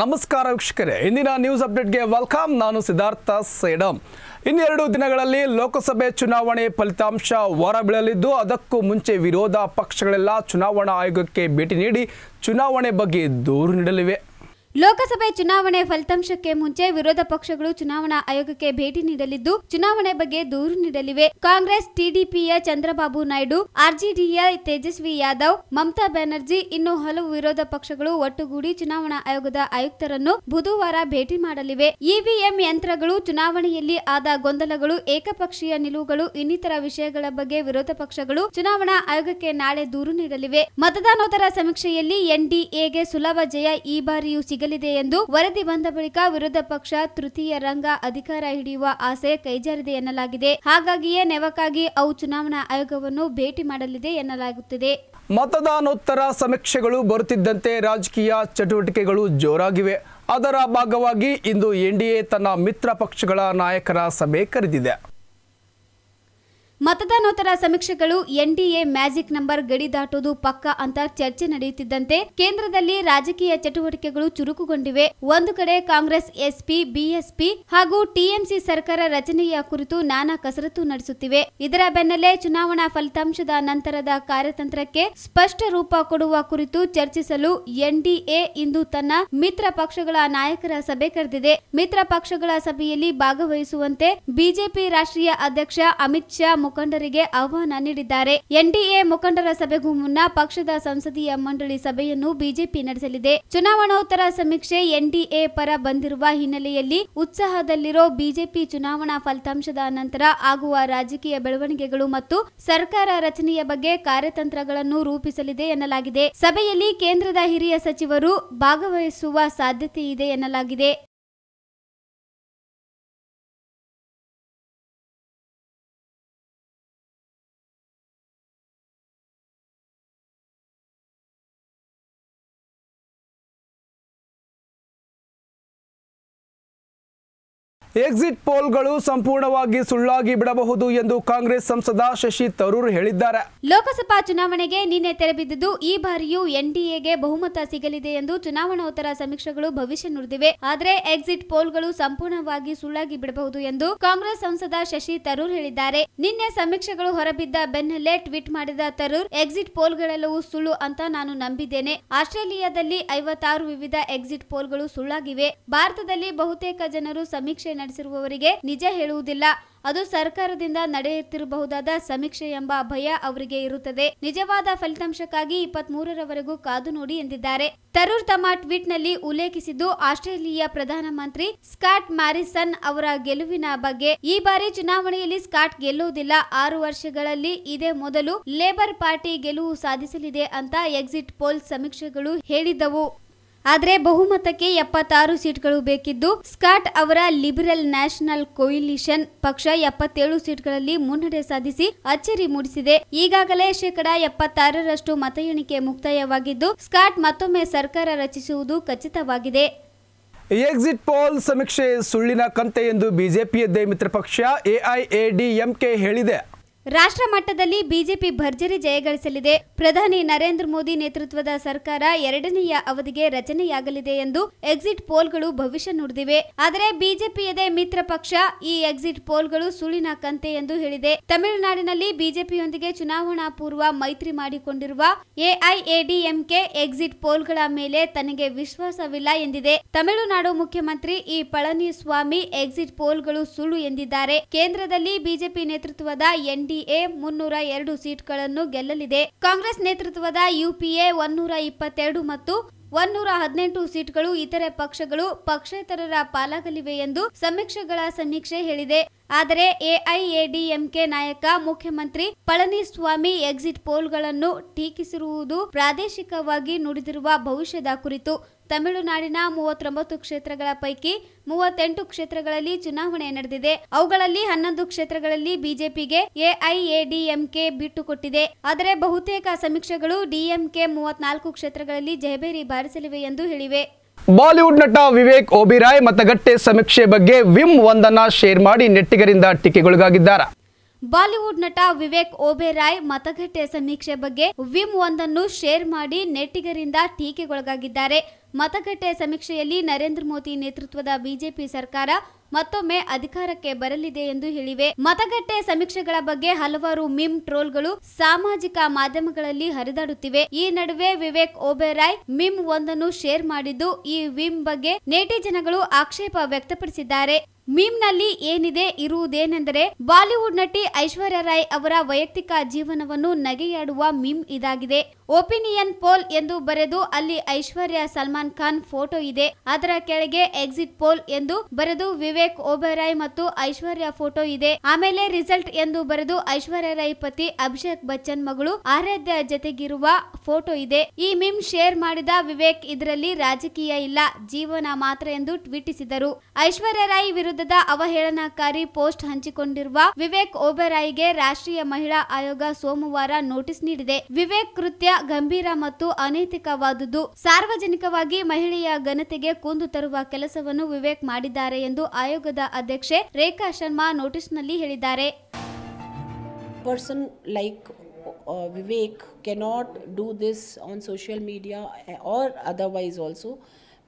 ನಮಸ್ಕಾರ ವೀಕ್ಷಕರೇ ಇಂದಿನ ನ್ಯೂಸ್ ಅಪ್ಡೇಟ್ಗೆ ವೆಲ್ಕಮ್ ನಾನು ಸಿದ್ಧಾರ್ಥ ಸೇಡಂ ಇನ್ನೆರಡು ದಿನಗಳಲ್ಲಿ ಲೋಕಸಭೆ ಚುನಾವಣೆ ಫಲಿತಾಂಶ ಹೊರಬೀಳಲಿದ್ದು ಅದಕ್ಕೂ ಮುಂಚೆ ವಿರೋಧ ಪಕ್ಷಗಳೆಲ್ಲ ಚುನಾವಣಾ ಆಯೋಗಕ್ಕೆ ಭೇಟಿ ನೀಡಿ ಚುನಾವಣೆ ಬಗ್ಗೆ ದೂರು ನೀಡಲಿವೆ ಲೋಕಸಭೆ ಚುನಾವಣೆ ಫಲಿತಾಂಶಕ್ಕೆ ಮುಂಚೆ ವಿರೋಧ ಪಕ್ಷಗಳು ಚುನಾವಣಾ ಆಯೋಗಕ್ಕೆ ಭೇಟಿ ನೀಡಲಿದ್ದು ಚುನಾವಣೆ ಬಗ್ಗೆ ದೂರು ನೀಡಲಿವೆ ಕಾಂಗ್ರೆಸ್ ಟಿಡಿಪಿಯ ಚಂದ್ರಬಾಬು ನಾಯ್ಡು ಆರ್ಜೆಡಿಯ ತೇಜಸ್ವಿ ಯಾದವ್ ಮಮತಾ ಬ್ಯಾನರ್ಜಿ ಇನ್ನು ಹಲವು ವಿರೋಧ ಪಕ್ಷಗಳು ಒಟ್ಟುಗೂಡಿ ಚುನಾವಣಾ ಆಯೋಗದ ಆಯುಕ್ತರನ್ನು ಬುಧವಾರ ಭೇಟಿ ಮಾಡಲಿವೆ ಇವಿಎಂ ಯಂತ್ರಗಳು ಚುನಾವಣೆಯಲ್ಲಿ ಆದ ಗೊಂದಲಗಳು ಏಕಪಕ್ಷೀಯ ನಿಲುವುಗಳು ಇನ್ನಿತರ ವಿಷಯಗಳ ಬಗ್ಗೆ ವಿರೋಧ ಪಕ್ಷಗಳು ಚುನಾವಣಾ ಆಯೋಗಕ್ಕೆ ನಾಳೆ ದೂರು ನೀಡಲಿವೆ ಮತದಾನೋತ್ತರ ಸಮೀಕ್ಷೆಯಲ್ಲಿ ಎನ್ಡಿಎಗೆ ಸುಲಭ ಜಯ ಈ ಬಾರಿಯೂ ಸಿಗ ಸಿಗಲಿದೆ ಎಂದು ವರದಿ ಬಂದ ಬಳಿಕ ವಿರೋಧ ಪಕ್ಷ ತೃತೀಯ ರಂಗ ಅಧಿಕಾರ ಹಿಡಿಯುವ ಆಸೆ ಕೈಜಾರಿದೆ ಎನ್ನಲಾಗಿದೆ ಹಾಗಾಗಿಯೇ ನೆವಕ್ಕಾಗಿ ಅವು ಚುನಾವಣಾ ಆಯೋಗವನ್ನು ಭೇಟಿ ಮಾಡಲಿದೆ ಎನ್ನಲಾಗುತ್ತಿದೆ ಮತದಾನೋತ್ತರ ಸಮೀಕ್ಷೆಗಳು ಬರುತ್ತಿದ್ದಂತೆ ರಾಜಕೀಯ ಚಟುವಟಿಕೆಗಳು ಜೋರಾಗಿವೆ ಅದರ ಭಾಗವಾಗಿ ಇಂದು ಎನ್ಡಿಎ ತನ್ನ ಮಿತ್ರ ಪಕ್ಷಗಳ ನಾಯಕರ ಸಭೆ ಕರೆದಿದೆ ಮತದಾನೋತ್ತರ ಸಮೀಕ್ಷೆಗಳು ಎನ್ಡಿಎ ಮ್ಯಾಜಿಕ್ ನಂಬರ್ ಗಡಿ ದಾಟೋದು ಪಕ್ಕ ಅಂತ ಚರ್ಚೆ ನಡೆಯುತ್ತಿದ್ದಂತೆ ಕೇಂದ್ರದಲ್ಲಿ ರಾಜಕೀಯ ಚಟುವಟಿಕೆಗಳು ಚುರುಕುಗೊಂಡಿವೆ ಒಂದು ಕಡೆ ಕಾಂಗ್ರೆಸ್ ಎಸ್ಪಿ ಬಿಎಸ್ಪಿ ಹಾಗೂ ಟಿಎಂಸಿ ಸರ್ಕಾರ ರಚನೆಯ ಕುರಿತು ನಾನಾ ಕಸರತ್ತು ನಡೆಸುತ್ತಿವೆ ಇದರ ಬೆನ್ನಲ್ಲೇ ಚುನಾವಣಾ ಫಲಿತಾಂಶದ ನಂತರದ ಕಾರ್ಯತಂತ್ರಕ್ಕೆ ಸ್ಪಷ್ಟ ರೂಪ ಕೊಡುವ ಕುರಿತು ಚರ್ಚಿಸಲು ಎನ್ಡಿಎ ಇಂದು ತನ್ನ ಮಿತ್ರ ಪಕ್ಷಗಳ ನಾಯಕರ ಸಭೆ ಕರೆದಿದೆ ಮಿತ್ರ ಪಕ್ಷಗಳ ಸಭೆಯಲ್ಲಿ ಭಾಗವಹಿಸುವಂತೆ ಬಿಜೆಪಿ ರಾಷ್ಟ್ರೀಯ ಅಧ್ಯಕ್ಷ ಅಮಿತ್ ಶಾ ಮುಖಂಡರಿಗೆ ಆಹ್ವಾನ ನೀಡಿದ್ದಾರೆ ಎನ್ಡಿಎ ಮುಖಂಡರ ಸಭೆಗೂ ಮುನ್ನ ಪಕ್ಷದ ಸಂಸದೀಯ ಮಂಡಳಿ ಸಭೆಯನ್ನು ಬಿಜೆಪಿ ನಡೆಸಲಿದೆ ಚುನಾವಣೋತ್ತರ ಸಮೀಕ್ಷೆ ಎನ್ಡಿಎ ಪರ ಬಂದಿರುವ ಹಿನ್ನೆಲೆಯಲ್ಲಿ ಉತ್ಸಾಹದಲ್ಲಿರೋ ಬಿಜೆಪಿ ಚುನಾವಣಾ ಫಲಿತಾಂಶದ ನಂತರ ಆಗುವ ರಾಜಕೀಯ ಬೆಳವಣಿಗೆಗಳು ಮತ್ತು ಸರ್ಕಾರ ರಚನೆಯ ಬಗ್ಗೆ ಕಾರ್ಯತಂತ್ರಗಳನ್ನು ರೂಪಿಸಲಿದೆ ಎನ್ನಲಾಗಿದೆ ಸಭೆಯಲ್ಲಿ ಕೇಂದ್ರದ ಹಿರಿಯ ಸಚಿವರು ಭಾಗವಹಿಸುವ ಸಾಧ್ಯತೆ ಇದೆ ಎನ್ನಲಾಗಿದೆ ಎಕ್ಸಿಟ್ ಪೋಲ್ಗಳು ಸಂಪೂರ್ಣವಾಗಿ ಸುಳ್ಳಾಗಿ ಬಿಡಬಹುದು ಎಂದು ಕಾಂಗ್ರೆಸ್ ಸಂಸದ ಶಶಿ ತರೂರ್ ಹೇಳಿದ್ದಾರೆ ಲೋಕಸಭಾ ಚುನಾವಣೆಗೆ ನಿನ್ನೆ ತೆರೆಬಿದ್ದಿದ್ದು ಈ ಬಾರಿಯೂ ಎನ್ಡಿಎಗೆ ಬಹುಮತ ಸಿಗಲಿದೆ ಎಂದು ಚುನಾವಣೋತ್ತರ ಸಮೀಕ್ಷೆಗಳು ಭವಿಷ್ಯ ನುಡಿದಿವೆ ಆದರೆ ಎಕ್ಸಿಟ್ ಪೋಲ್ಗಳು ಸಂಪೂರ್ಣವಾಗಿ ಸುಳ್ಳಾಗಿ ಬಿಡಬಹುದು ಎಂದು ಕಾಂಗ್ರೆಸ್ ಸಂಸದ ಶಶಿ ತರೂರ್ ಹೇಳಿದ್ದಾರೆ ನಿನ್ನೆ ಸಮೀಕ್ಷೆಗಳು ಹೊರಬಿದ್ದ ಬೆನ್ನಲ್ಲೇ ಟ್ವೀಟ್ ಮಾಡಿದ ತರೂರ್ ಎಕ್ಸಿಟ್ ಪೋಲ್ಗಳೆಲ್ಲವೂ ಸುಳ್ಳು ಅಂತ ನಾನು ನಂಬಿದ್ದೇನೆ ಆಸ್ಟ್ರೇಲಿಯಾದಲ್ಲಿ ಐವತ್ತಾರು ವಿವಿಧ ಎಕ್ಸಿಟ್ ಪೋಲ್ಗಳು ಸುಳ್ಳಾಗಿವೆ ಭಾರತದಲ್ಲಿ ಬಹುತೇಕ ಜನರು ಸಮೀಕ್ಷೆ ನಡೆಸಿರುವವರಿಗೆ ನಿಜ ಹೇಳುವುದಿಲ್ಲ ಅದು ಸರ್ಕಾರದಿಂದ ನಡೆಯುತ್ತಿರಬಹುದಾದ ಸಮೀಕ್ಷೆ ಎಂಬ ಭಯ ಅವರಿಗೆ ಇರುತ್ತದೆ ನಿಜವಾದ ಫಲಿತಾಂಶಕ್ಕಾಗಿ ಇಪ್ಪತ್ತ್ ಮೂರರವರೆಗೂ ಕಾದು ನೋಡಿ ಎಂದಿದ್ದಾರೆ ತರೂರ್ ತಮ್ಮ ಟ್ವೀಟ್ನಲ್ಲಿ ಉಲ್ಲೇಖಿಸಿದ್ದು ಆಸ್ಟ್ರೇಲಿಯಾ ಪ್ರಧಾನಮಂತ್ರಿ ಸ್ಕಾಟ್ ಮ್ಯಾರಿಸನ್ ಅವರ ಗೆಲುವಿನ ಬಗ್ಗೆ ಈ ಬಾರಿ ಚುನಾವಣೆಯಲ್ಲಿ ಸ್ಕಾಟ್ ಗೆಲ್ಲುವುದಿಲ್ಲ ಆರು ವರ್ಷಗಳಲ್ಲಿ ಇದೇ ಮೊದಲು ಲೇಬರ್ ಪಾರ್ಟಿ ಗೆಲುವು ಸಾಧಿಸಲಿದೆ ಅಂತ ಎಕ್ಸಿಟ್ ಪೋಲ್ ಸಮೀಕ್ಷೆಗಳು ಹೇಳಿದ್ದವು ಆದರೆ ಬಹುಮತಕ್ಕೆ ಎಪ್ಪತ್ತಾರು ಸೀಟ್ಗಳು ಬೇಕಿದ್ದು ಸ್ಕಾಟ್ ಅವರ ಲಿಬರಲ್ ನ್ಯಾಷನಲ್ ಕೊಯಿಲಿಷನ್ ಪಕ್ಷ ಎಪ್ಪತ್ತೇಳು ಸೀಟ್ಗಳಲ್ಲಿ ಮುನ್ನಡೆ ಸಾಧಿಸಿ ಅಚ್ಚರಿ ಮೂಡಿಸಿದೆ ಈಗಾಗಲೇ ಶೇಕಡಾ ಎಪ್ಪತ್ತಾರರಷ್ಟು ಮತ ಎಣಿಕೆ ಮುಕ್ತಾಯವಾಗಿದ್ದು ಸ್ಕಾಟ್ ಮತ್ತೊಮ್ಮೆ ಸರ್ಕಾರ ರಚಿಸುವುದು ಖಚಿತವಾಗಿದೆ ಎಕ್ಸಿಟ್ ಪೋಲ್ ಸಮೀಕ್ಷೆ ಸುಳ್ಳಿನ ಕಂತೆ ಎಂದು ಬಿಜೆಪಿಯದ್ದೇ ಮಿತ್ರ ಪಕ್ಷ ಎಐಎಡಿಎಂಕೆ ಹೇಳಿದೆ ರಾಷ್ಟ್ರ ಮಟ್ಟದಲ್ಲಿ ಬಿಜೆಪಿ ಭರ್ಜರಿ ಜಯಗಳಿಸಲಿದೆ ಪ್ರಧಾನಿ ನರೇಂದ್ರ ಮೋದಿ ನೇತೃತ್ವದ ಸರ್ಕಾರ ಎರಡನೆಯ ಅವಧಿಗೆ ರಚನೆಯಾಗಲಿದೆ ಎಂದು ಎಕ್ಸಿಟ್ ಪೋಲ್ಗಳು ಭವಿಷ್ಯ ನುಡಿದಿವೆ ಆದರೆ ಬಿಜೆಪಿಯದೇ ಮಿತ್ರ ಪಕ್ಷ ಈ ಎಕ್ಸಿಟ್ ಪೋಲ್ಗಳು ಸುಳಿನ ಕಂತೆ ಎಂದು ಹೇಳಿದೆ ತಮಿಳುನಾಡಿನಲ್ಲಿ ಬಿಜೆಪಿಯೊಂದಿಗೆ ಚುನಾವಣಾ ಪೂರ್ವ ಮೈತ್ರಿ ಮಾಡಿಕೊಂಡಿರುವ ಎಐಎಡಿಎಂಕೆ ಎಕ್ಸಿಟ್ ಪೋಲ್ಗಳ ಮೇಲೆ ತನಗೆ ವಿಶ್ವಾಸವಿಲ್ಲ ಎಂದಿದೆ ತಮಿಳುನಾಡು ಮುಖ್ಯಮಂತ್ರಿ ಇ ಪಳನಿಸ್ವಾಮಿ ಎಕ್ಸಿಟ್ ಪೋಲ್ಗಳು ಸುಳ್ಳು ಎಂದಿದ್ದಾರೆ ಕೇಂದ್ರದಲ್ಲಿ ಬಿಜೆಪಿ ನೇತೃತ್ವದ ಎನ್ ಎನ್ಡಿಎ ಮುನ್ನೂರ ಎರಡು ಸೀಟ್ಗಳನ್ನು ಗೆಲ್ಲಲಿದೆ ಕಾಂಗ್ರೆಸ್ ನೇತೃತ್ವದ ಯುಪಿಎ ಒನ್ನೂರ ಇಪ್ಪತ್ತೆರಡು ಮತ್ತು ಒನ್ನೂರ ಹದಿನೆಂಟು ಸೀಟ್ಗಳು ಇತರೆ ಪಕ್ಷಗಳು ಪಕ್ಷೇತರರ ಪಾಲಾಗಲಿವೆ ಎಂದು ಸಮೀಕ್ಷೆಗಳ ಸಮೀಕ್ಷೆ ಹೇಳಿದೆ ಆದರೆ ಎಐಎಡಿಎಂಕೆ ನಾಯಕ ಮುಖ್ಯಮಂತ್ರಿ ಪಳನಿಸ್ವಾಮಿ ಎಕ್ಸಿಟ್ ಪೋಲ್ಗಳನ್ನು ಟೀಕಿಸಿರುವುದು ಪ್ರಾದೇಶಿಕವಾಗಿ ನುಡಿದಿರುವ ಭವಿಷ್ಯದ ಕುರಿತು ತಮಿಳುನಾಡಿನ ಮೂವತ್ತೊಂಬತ್ತು ಕ್ಷೇತ್ರಗಳ ಪೈಕಿ ಮೂವತ್ತೆಂಟು ಕ್ಷೇತ್ರಗಳಲ್ಲಿ ಚುನಾವಣೆ ನಡೆದಿದೆ ಅವುಗಳಲ್ಲಿ ಹನ್ನೊಂದು ಕ್ಷೇತ್ರಗಳಲ್ಲಿ ಬಿಜೆಪಿಗೆ ಎಐಎಡಿಎಂಕೆ ಬಿಟ್ಟುಕೊಟ್ಟಿದೆ ಆದರೆ ಬಹುತೇಕ ಸಮೀಕ್ಷೆಗಳು ಡಿಎಂಕೆ ಮೂವತ್ನಾಲ್ಕು ಕ್ಷೇತ್ರಗಳಲ್ಲಿ ಜಯಭೇರಿ ಬಾರಿಸಲಿವೆ ಎಂದು ಹೇಳಿವೆ ಬಾಲಿವುಡ್ ನಟ ವಿವೇಕ್ ಓಬಿರಾಯ್ ಮತಗಟ್ಟೆ ಸಮೀಕ್ಷೆ ಬಗ್ಗೆ ವಿಮ್ ಒಂದನ್ನ ಶೇರ್ ಮಾಡಿ ನೆಟ್ಟಿಗರಿಂದ ಟೀಕೆಗೊಳಗಾಗಿದ್ದಾರೆ ಬಾಲಿವುಡ್ ನಟ ವಿವೇಕ್ ಓಬೆರಾಯ್ ಮತಗಟ್ಟೆ ಸಮೀಕ್ಷೆ ಬಗ್ಗೆ ವಿಮ್ ಒಂದನ್ನು ಶೇರ್ ಮಾಡಿ ನೆಟ್ಟಿಗರಿಂದ ಟೀಕೆಗೊಳಗಾಗಿದ್ದಾರೆ ಮತಗಟ್ಟೆ ಸಮೀಕ್ಷೆಯಲ್ಲಿ ನರೇಂದ್ರ ಮೋದಿ ನೇತೃತ್ವದ ಬಿಜೆಪಿ ಸರ್ಕಾರ ಮತ್ತೊಮ್ಮೆ ಅಧಿಕಾರಕ್ಕೆ ಬರಲಿದೆ ಎಂದು ಹೇಳಿವೆ ಮತಗಟ್ಟೆ ಸಮೀಕ್ಷೆಗಳ ಬಗ್ಗೆ ಹಲವಾರು ಮಿಮ್ ಟ್ರೋಲ್ಗಳು ಸಾಮಾಜಿಕ ಮಾಧ್ಯಮಗಳಲ್ಲಿ ಹರಿದಾಡುತ್ತಿವೆ ಈ ನಡುವೆ ವಿವೇಕ್ ಓಬೆರಾಯ್ ಮಿಮ್ ಒಂದನ್ನು ಶೇರ್ ಮಾಡಿದ್ದು ಈ ವಿಮ್ ಬಗ್ಗೆ ನೇಟಿ ಜನಗಳು ಆಕ್ಷೇಪ ವ್ಯಕ್ತಪಡಿಸಿದ್ದಾರೆ ಮೀಮ್ನಲ್ಲಿ ಏನಿದೆ ಇರುವುದೇನೆಂದರೆ ಬಾಲಿವುಡ್ ನಟಿ ಐಶ್ವರ್ಯ ರಾಯ್ ಅವರ ವೈಯಕ್ತಿಕ ಜೀವನವನ್ನು ನಗೆಯಾಡುವ ಮೀಮ್ ಇದಾಗಿದೆ ಒಪಿನಿಯನ್ ಪೋಲ್ ಎಂದು ಬರೆದು ಅಲ್ಲಿ ಐಶ್ವರ್ಯ ಸಲ್ಮಾನ್ ಖಾನ್ ಫೋಟೋ ಇದೆ ಅದರ ಕೆಳಗೆ ಎಕ್ಸಿಟ್ ಪೋಲ್ ಎಂದು ಬರೆದು ವಿವೇಕ್ ಓಬೆರಾಯ್ ಮತ್ತು ಐಶ್ವರ್ಯ ಫೋಟೋ ಇದೆ ಆಮೇಲೆ ರಿಸಲ್ಟ್ ಎಂದು ಬರೆದು ಐಶ್ವರ್ಯ ರಾಯ್ ಪತಿ ಅಭಿಷೇಕ್ ಬಚ್ಚನ್ ಮಗಳು ಆರಾಧ್ಯ ಜತೆಗಿರುವ ಫೋಟೋ ಇದೆ ಈ ಮಿಮ್ ಶೇರ್ ಮಾಡಿದ ವಿವೇಕ್ ಇದರಲ್ಲಿ ರಾಜಕೀಯ ಇಲ್ಲ ಜೀವನ ಮಾತ್ರ ಎಂದು ಟ್ವೀಟಿಸಿದರು ಐಶ್ವರ್ಯ ರಾಯ್ ವಿರುದ್ಧದ ಅವಹೇಳನಕಾರಿ ಪೋಸ್ಟ್ ಹಂಚಿಕೊಂಡಿರುವ ವಿವೇಕ್ ಓಬೆರಾಯ್ಗೆ ರಾಷ್ಟ್ರೀಯ ಮಹಿಳಾ ಆಯೋಗ ಸೋಮವಾರ ನೋಟಿಸ್ ನೀಡಿದೆ ವಿವೇಕ್ ಕೃತ್ಯ ಗಂಭೀರ ಮತ್ತು ಅನೈತಿಕವಾದುದು ಸಾರ್ವಜನಿಕವಾಗಿ ಮಹಿಳೆಯ ಘನತೆಗೆ ಕುಂದು ತರುವ ಕೆಲಸವನ್ನು ವಿವೇಕ್ ಮಾಡಿದ್ದಾರೆ ಎಂದು ಆಯೋಗದ ಅಧ್ಯಕ್ಷೆ ರೇಖಾ ಶರ್ಮಾ ನೋಟಿಸ್ನಲ್ಲಿ ಹೇಳಿದ್ದಾರೆ person like Vivek cannot do this on social media or otherwise also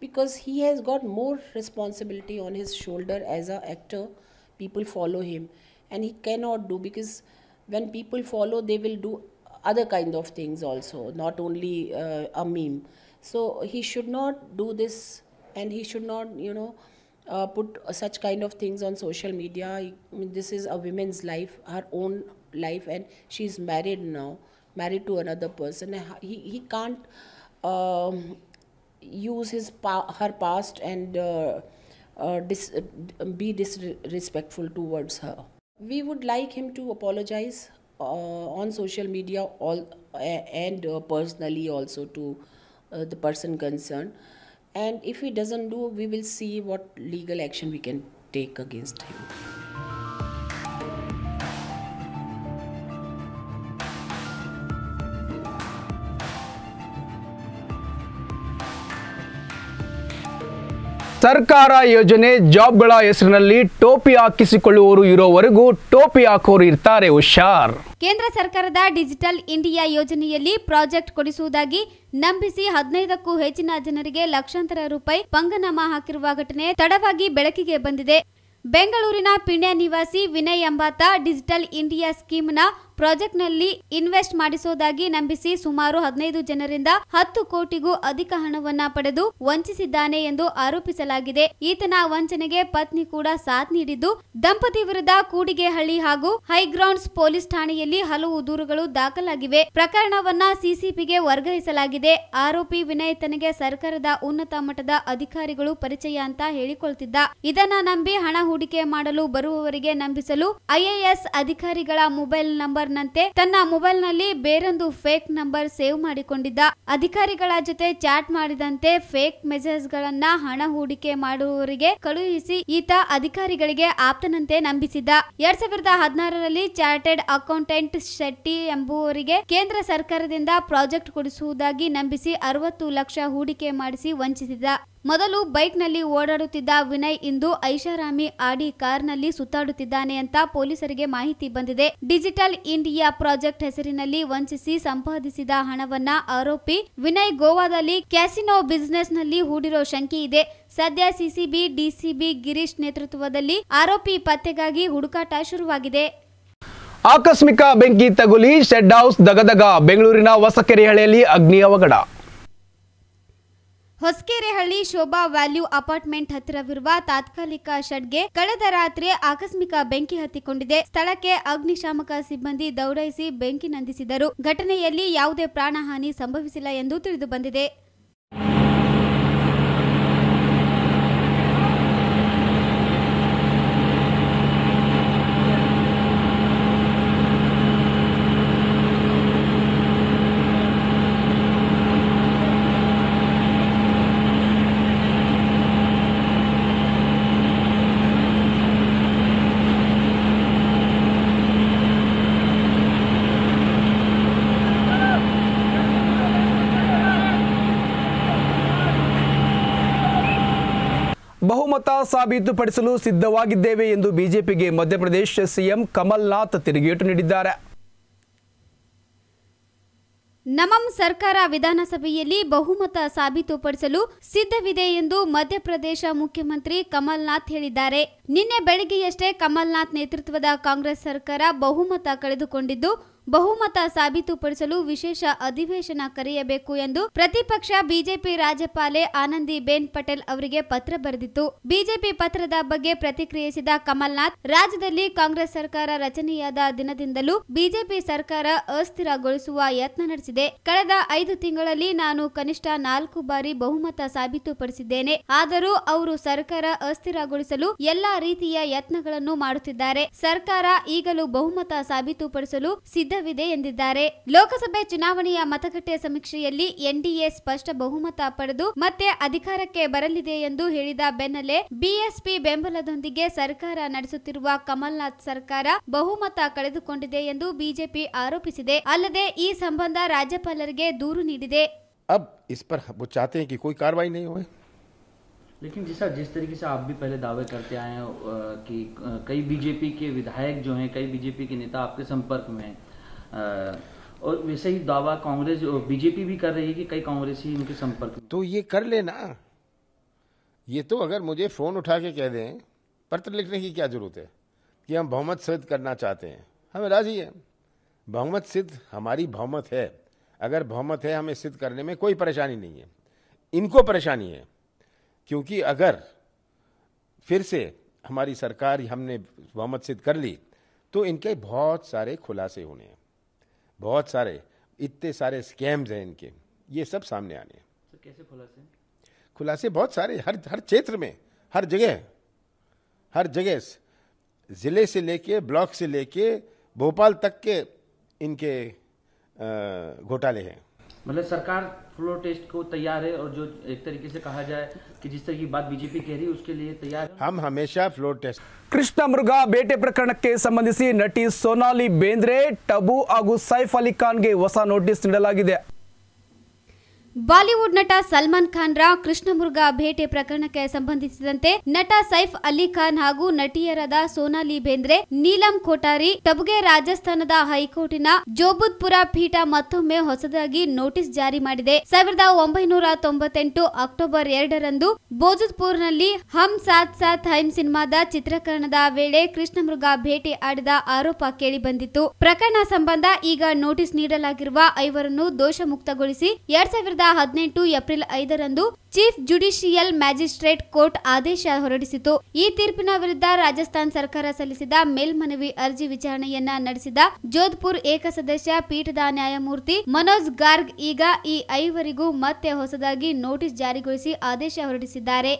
because he has got more responsibility on his shoulder as a actor people follow him and he cannot do because when people follow they will do other kind of things also, not only uh, a meme. So he should not do this and he should not, you know, uh, put such kind of things on social media. I mean, this is a woman's life, her own life, and she's married now, married to another person. He, he can't um, use his pa her past and uh, uh, dis be disrespectful towards her. We would like him to apologize uh, on social media all and uh, personally also to uh, the person concerned and if he doesn't do we will see what legal action we can take against him ಸರ್ಕಾರ ಯೋಜನೆ ಜಾಬ್ಗಳ ಹೆಸರಿನಲ್ಲಿ ಟೋಪಿ ಹಾಕಿಸಿಕೊಳ್ಳುವವರು ಇರೋವರೆಗೂ ಟೋಪಿ ಹಾಕೋರು ಇರ್ತಾರೆ ಹುಷಾರ್ ಕೇಂದ್ರ ಸರ್ಕಾರದ ಡಿಜಿಟಲ್ ಇಂಡಿಯಾ ಯೋಜನೆಯಲ್ಲಿ ಪ್ರಾಜೆಕ್ಟ್ ಕೊಡಿಸುವುದಾಗಿ ನಂಬಿಸಿ ಹದಿನೈದಕ್ಕೂ ಹೆಚ್ಚಿನ ಜನರಿಗೆ ಲಕ್ಷಾಂತರ ರೂಪಾಯಿ ಪಂಗನಾಮ ಹಾಕಿರುವ ಘಟನೆ ತಡವಾಗಿ ಬೆಳಕಿಗೆ ಬಂದಿದೆ ಬೆಂಗಳೂರಿನ ಪಿಣ್ಯ ನಿವಾಸಿ ವಿನಯ್ ಎಂಬಾತ ಡಿಜಿಟಲ್ ಇಂಡಿಯಾ ಸ್ಕೀಮ್ನ ಪ್ರಾಜೆಕ್ಟ್ನಲ್ಲಿ ಇನ್ವೆಸ್ಟ್ ಮಾಡಿಸೋದಾಗಿ ನಂಬಿಸಿ ಸುಮಾರು ಹದಿನೈದು ಜನರಿಂದ ಹತ್ತು ಕೋಟಿಗೂ ಅಧಿಕ ಹಣವನ್ನ ಪಡೆದು ವಂಚಿಸಿದ್ದಾನೆ ಎಂದು ಆರೋಪಿಸಲಾಗಿದೆ ಈತನ ವಂಚನೆಗೆ ಪತ್ನಿ ಕೂಡ ಸಾಥ್ ನೀಡಿದ್ದು ದಂಪತಿ ವಿರುದ್ಧ ಕೂಡಿಗೆಹಳ್ಳಿ ಹಾಗೂ ಹೈಗ್ರೌಂಡ್ಸ್ ಪೊಲೀಸ್ ಠಾಣೆಯಲ್ಲಿ ಹಲವು ದೂರುಗಳು ದಾಖಲಾಗಿವೆ ಪ್ರಕರಣವನ್ನ ಸಿಸಿಪಿಗೆ ವರ್ಗಾಯಿಸಲಾಗಿದೆ ಆರೋಪಿ ವಿನಯತನಿಗೆ ಸರ್ಕಾರದ ಉನ್ನತ ಮಟ್ಟದ ಅಧಿಕಾರಿಗಳು ಪರಿಚಯ ಅಂತ ಹೇಳಿಕೊಳ್ತಿದ್ದ ಇದನ್ನ ನಂಬಿ ಹಣ ಹೂಡಿಕೆ ಮಾಡಲು ಬರುವವರಿಗೆ ನಂಬಿಸಲು ಐಎಎಸ್ ಅಧಿಕಾರಿಗಳ ಮೊಬೈಲ್ ನಂಬರ್ ನಂಬರ್ನಂತೆ ತನ್ನ ಮೊಬೈಲ್ನಲ್ಲಿ ಬೇರೊಂದು ಫೇಕ್ ನಂಬರ್ ಸೇವ್ ಮಾಡಿಕೊಂಡಿದ್ದ ಅಧಿಕಾರಿಗಳ ಜೊತೆ ಚಾಟ್ ಮಾಡಿದಂತೆ ಫೇಕ್ ಮೆಸೇಜ್ ಗಳನ್ನ ಹಣ ಹೂಡಿಕೆ ಮಾಡುವವರಿಗೆ ಕಳುಹಿಸಿ ಈತ ಅಧಿಕಾರಿಗಳಿಗೆ ಆಪ್ತನಂತೆ ನಂಬಿಸಿದ್ದ ಎರಡ್ ಸಾವಿರದ ಹದಿನಾರರಲ್ಲಿ ಚಾರ್ಟೆಡ್ ಅಕೌಂಟೆಂಟ್ ಶೆಟ್ಟಿ ಎಂಬುವರಿಗೆ ಕೇಂದ್ರ ಸರ್ಕಾರದಿಂದ ಪ್ರಾಜೆಕ್ಟ್ ಕೊಡಿಸುವುದಾಗಿ ನಂಬಿಸಿ ಅರವತ್ತು ಲಕ್ಷ ಹೂಡಿಕೆ ಮಾಡಿಸಿ ವಂಚಿಸಿದ್ದ ಮೊದಲು ಬೈಕ್ನಲ್ಲಿ ಓಡಾಡುತ್ತಿದ್ದ ವಿನಯ್ ಇಂದು ಐಷಾರಾಮಿ ಆಡಿ ಕಾರ್ನಲ್ಲಿ ಸುತ್ತಾಡುತ್ತಿದ್ದಾನೆ ಅಂತ ಪೊಲೀಸರಿಗೆ ಮಾಹಿತಿ ಬಂದಿದೆ ಡಿಜಿಟಲ್ ಇಂಡಿಯಾ ಪ್ರಾಜೆಕ್ಟ್ ಹೆಸರಿನಲ್ಲಿ ವಂಚಿಸಿ ಸಂಪಾದಿಸಿದ ಹಣವನ್ನ ಆರೋಪಿ ವಿನಯ್ ಗೋವಾದಲ್ಲಿ ಕ್ಯಾಸಿನೋ ಬಿಸಿನೆಸ್ನಲ್ಲಿ ಹೂಡಿರೋ ಶಂಕೆ ಇದೆ ಸದ್ಯ ಸಿಸಿಬಿ ಡಿಸಿಬಿ ಗಿರೀಶ್ ನೇತೃತ್ವದಲ್ಲಿ ಆರೋಪಿ ಪತ್ತೆಗಾಗಿ ಹುಡುಕಾಟ ಶುರುವಾಗಿದೆ ಆಕಸ್ಮಿಕ ಬೆಂಕಿ ತಗುಲಿ ಶೆಡ್ ಹೌಸ್ ದಗದಗ ಬೆಂಗಳೂರಿನ ಹೊಸಕೆರೆ ಹಳೆಯಲ್ಲಿ ಅಗ್ನಿ ಅವಘಡ ಹೊಸಕೆರೆಹಳ್ಳಿ ಶೋಭಾ ವ್ಯಾಲ್ಯೂ ಅಪಾರ್ಟ್ಮೆಂಟ್ ಹತ್ತಿರವಿರುವ ತಾತ್ಕಾಲಿಕ ಶೆಡ್ಗೆ ಕಳೆದ ರಾತ್ರಿ ಆಕಸ್ಮಿಕ ಬೆಂಕಿ ಹತ್ತಿಕೊಂಡಿದೆ ಸ್ಥಳಕ್ಕೆ ಅಗ್ನಿಶಾಮಕ ಸಿಬ್ಬಂದಿ ದೌಡಾಯಿಸಿ ಬೆಂಕಿ ನಂದಿಸಿದರು ಘಟನೆಯಲ್ಲಿ ಯಾವುದೇ ಪ್ರಾಣಹಾನಿ ಸಂಭವಿಸಿಲ್ಲ ಎಂದು ತಿಳಿದುಬಂದಿದೆ ಬಹುಮತ ಸಾಬೀತುಪಡಿಸಲು ಸಿದ್ಧವಾಗಿದ್ದೇವೆ ಎಂದು ಬಿಜೆಪಿಗೆ ಮಧ್ಯಪ್ರದೇಶ ಸಿಎಂ ಕಮಲ್ನಾಥ್ ತಿರುಗೇಟು ನೀಡಿದ್ದಾರೆ ನಮಂ ಸರ್ಕಾರ ವಿಧಾನಸಭೆಯಲ್ಲಿ ಬಹುಮತ ಸಾಬೀತುಪಡಿಸಲು ಸಿದ್ಧವಿದೆ ಎಂದು ಮಧ್ಯಪ್ರದೇಶ ಮುಖ್ಯಮಂತ್ರಿ ಕಮಲ್ನಾಥ್ ಹೇಳಿದ್ದಾರೆ ನಿನ್ನೆ ಬೆಳಗ್ಗೆಯಷ್ಟೇ ಕಮಲ್ನಾಥ್ ನೇತೃತ್ವದ ಕಾಂಗ್ರೆಸ್ ಸರ್ಕಾರ ಬಹುಮತ ಕಳೆದುಕೊಂಡಿದ್ದು ಬಹುಮತ ಸಾಬೀತುಪಡಿಸಲು ವಿಶೇಷ ಅಧಿವೇಶನ ಕರೆಯಬೇಕು ಎಂದು ಪ್ರತಿಪಕ್ಷ ಬಿಜೆಪಿ ರಾಜ್ಯಪಾಲೆ ಆನಂದಿಬೇನ್ ಪಟೇಲ್ ಅವರಿಗೆ ಪತ್ರ ಬರೆದಿತ್ತು ಬಿಜೆಪಿ ಪತ್ರದ ಬಗ್ಗೆ ಪ್ರತಿಕ್ರಿಯಿಸಿದ ಕಮಲ್ನಾಥ್ ರಾಜ್ಯದಲ್ಲಿ ಕಾಂಗ್ರೆಸ್ ಸರ್ಕಾರ ರಚನೆಯಾದ ದಿನದಿಂದಲೂ ಬಿಜೆಪಿ ಸರ್ಕಾರ ಅಸ್ಥಿರಗೊಳಿಸುವ ಯತ್ನ ನಡೆಸಿದೆ ಕಳೆದ ಐದು ತಿಂಗಳಲ್ಲಿ ನಾನು ಕನಿಷ್ಠ ನಾಲ್ಕು ಬಾರಿ ಬಹುಮತ ಸಾಬೀತುಪಡಿಸಿದ್ದೇನೆ ಆದರೂ ಅವರು ಸರ್ಕಾರ ಅಸ್ಥಿರಗೊಳಿಸಲು ಎಲ್ಲಾ ರೀತಿಯ ಯತ್ನಗಳನ್ನು ಮಾಡುತ್ತಿದ್ದಾರೆ ಸರ್ಕಾರ ಈಗಲೂ ಬಹುಮತ ಸಾಬೀತುಪಡಿಸಲು ಸಿದ್ಧ ವಿದೆ ಎಂದಿದ್ದಾರೆ ಲೋಕಸಭೆ ಚುನಾವಣೆಯ ಮತಗಟ್ಟೆ ಸಮೀಕ್ಷೆಯಲ್ಲಿ ಎಂಡಿಎ ಸ್ಪಷ್ಟ ಬಹುಮತ ಪಡೆದು ಮತ್ತೆ ಅಧಿಕಾರಕ್ಕೆ ಬರಲಿದೆ ಎಂದು ಹೇಳಿದ ಬೆನ್ನಲ್ಲೇ ಬಿಎಸ್‌ಪಿ ಬೆಂಬಲದೊಂದಿಗೆ ಸರ್ಕಾರ ನಡೆಸುತ್ತಿರುವ ಕಮಲನಾಥ ಸರ್ಕಾರ ಬಹುಮತ ಕಳೆದುಕೊಂಡಿದೆ ಎಂದು ಬಿಜೆಪಿ ಆರೋಪಿಸಿದೆ ಅಲ್ಲದೆ ಈ ಸಂಬಂಧ ರಾಜ್ಯಪಾಲರಿಗೆ ದೂರೂ ನೀಡಿದೆ ಅಬ್ ಇಸ್પર وہ چاہتے ہیں کہ کوئی کاروائی نہیں ہوے لیکن ਜਿਸ ਤਰ੍ਹਾਂ ਜਿਸ ਤਰੀਕੇ से आप भी पहले दावे करते आए हैं कि कई बीजेपी के विधायक जो हैं कई बीजेपी के नेता आपके संपर्क में हैं और वैसे ही दावा कांग्रेस और बीजेपी भी कर रही है कि कई कांग्रेसी उनके संपर्क तो ये कर लेना ये तो अगर मुझे फ़ोन उठा के कह दें पत्र लिखने की क्या ज़रूरत है कि हम बहुमत सिद्ध करना चाहते हैं हम राजी हैं बहुमत सिद्ध हमारी बहुमत है अगर बहुमत है हमें सिद्ध करने में कोई परेशानी नहीं है इनको परेशानी है क्योंकि अगर फिर से हमारी सरकार हमने बहुमत सिद्ध कर ली तो इनके बहुत सारे खुलासे होने हैं बहुत सारे इतने सारे स्कैम्स हैं इनके ये सब सामने आने हैं कैसे खुलासे खुलासे बहुत सारे हर हर क्षेत्र में हर जगह हर जगह ज़िले से लेके ब्लॉक से लेके भोपाल तक के इनके घोटाले हैं मतलब सरकार फ्लोर टेस्ट को तैयार है और जो एक तरीके से कहा जाए कि जिस तरह की बात बीजेपी कह रही है उसके लिए तैयार हम हमेशा फ्लोर टेस्ट कृष्ण मृगा बेटे प्रकरण के संबंधी नटी सोनाली बेंद्रे टबू सैफ अली खान नोटिस ಬಾಲಿವುಡ್ ನಟ ಸಲ್ಮಾನ್ ಖಾನ್ ರ ಕೃಷ್ಣಮುರ್ಗ ಭೇಟೆ ಪ್ರಕರಣಕ್ಕೆ ಸಂಬಂಧಿಸಿದಂತೆ ನಟ ಸೈಫ್ ಅಲಿ ಖಾನ್ ಹಾಗೂ ನಟಿಯರಾದ ಸೋನಾಲಿ ಬೇಂದ್ರೆ ನೀಲಂ ಕೋಟಾರಿ ತಬಗೆ ರಾಜಸ್ಥಾನದ ಹೈಕೋರ್ಟಿನ ಜೋಬುದ್ಪುರ ಪೀಠ ಮತ್ತೊಮ್ಮೆ ಹೊಸದಾಗಿ ನೋಟಿಸ್ ಜಾರಿ ಮಾಡಿದೆ ಸಾವಿರದ ಒಂಬೈನೂರ ತೊಂಬತ್ತೆಂಟು ಅಕ್ಟೋಬರ್ ಎರಡರಂದು ಬೋಜುತ್ಪುರ್ನಲ್ಲಿ ಹಮ್ ಸಾತ್ ಸಾತ್ ಹೈಮ್ ಸಿನಿಮಾದ ಚಿತ್ರೀಕರಣದ ವೇಳೆ ಕೃಷ್ಣಮೃಗ ಭೇಟಿ ಆಡಿದ ಆರೋಪ ಕೇಳಿಬಂದಿತ್ತು ಪ್ರಕರಣ ಸಂಬಂಧ ಈಗ ನೋಟಿಸ್ ನೀಡಲಾಗಿರುವ ಐವರನ್ನು ದೋಷ ಮುಕ್ತಗೊಳಿಸಿ ಎರಡ್ ಸಾವಿರದ ಹದಿನೆಂಟು ಏಪ್ರಿಲ್ ಐದರಂದು ಚೀಫ್ ಜುಡಿಷಿಯಲ್ ಮ್ಯಾಜಿಸ್ಟ್ರೇಟ್ ಕೋರ್ಟ್ ಆದೇಶ ಹೊರಡಿಸಿತು ಈ ತೀರ್ಪಿನ ವಿರುದ್ಧ ರಾಜಸ್ಥಾನ್ ಸರ್ಕಾರ ಸಲ್ಲಿಸಿದ ಮೇಲ್ಮನವಿ ಅರ್ಜಿ ವಿಚಾರಣೆಯನ್ನ ನಡೆಸಿದ ಜೋಧ್ಪುರ್ ಏಕಸದಸ್ಯ ಪೀಠದ ನ್ಯಾಯಮೂರ್ತಿ ಮನೋಜ್ ಗಾರ್ಗ್ ಈಗ ಈ ಐವರಿಗೂ ಮತ್ತೆ ಹೊಸದಾಗಿ ನೋಟಿಸ್ ಜಾರಿಗೊಳಿಸಿ ಆದೇಶ ಹೊರಡಿಸಿದ್ದಾರೆ